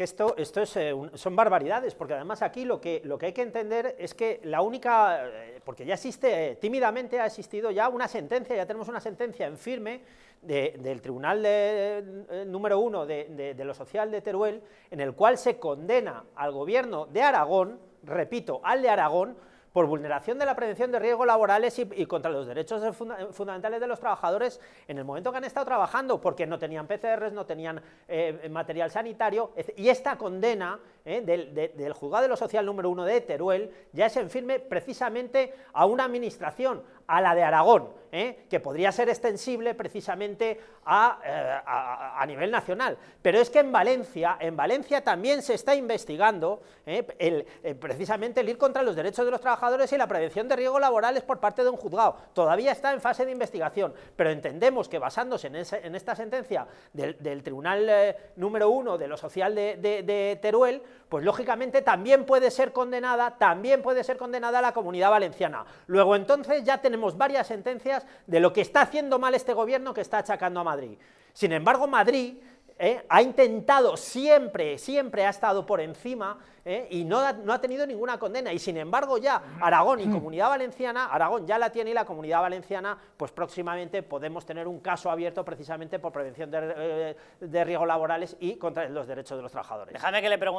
que esto, esto eh, son barbaridades, porque además aquí lo que, lo que hay que entender es que la única, eh, porque ya existe, eh, tímidamente ha existido ya una sentencia, ya tenemos una sentencia en firme del Tribunal número 1 de, de lo Social de Teruel, en el cual se condena al gobierno de Aragón, repito, al de Aragón, por vulneración de la prevención de riesgos laborales y, contra los derechos fundamentales de los trabajadores en el momento que han estado trabajando, porque no tenían PCRs, no tenían eh, material sanitario, y esta condena eh, del, del juzgado de lo social número uno de Teruel ya es en firme precisamente a una administración, a la de Aragón, ¿eh? que podría ser extensible precisamente eh, a, nivel nacional. Pero es que en Valencia, en Valencia también se está investigando ¿eh? el, precisamente el ir contra los derechos de los trabajadores y la prevención de riesgos laborales por parte de un juzgado. Todavía está en fase de investigación, pero entendemos que basándose en, esta sentencia del, Tribunal número 1 de lo social de, Teruel, pues lógicamente también puede ser condenada, también puede ser condenada la comunidad valenciana. Luego entonces ya tenemos tenemos varias sentencias de lo que está haciendo mal este gobierno que está achacando a Madrid. Sin embargo, Madrid eh, ha intentado siempre, siempre ha estado por encima eh, y no ha, tenido ninguna condena. Y sin embargo ya Aragón y mm. Comunidad Valenciana, Aragón ya la tiene y la Comunidad Valenciana, pues próximamente podemos tener un caso abierto precisamente por prevención de, eh, de riesgos laborales y contra los derechos de los trabajadores. Déjame que le pregunte.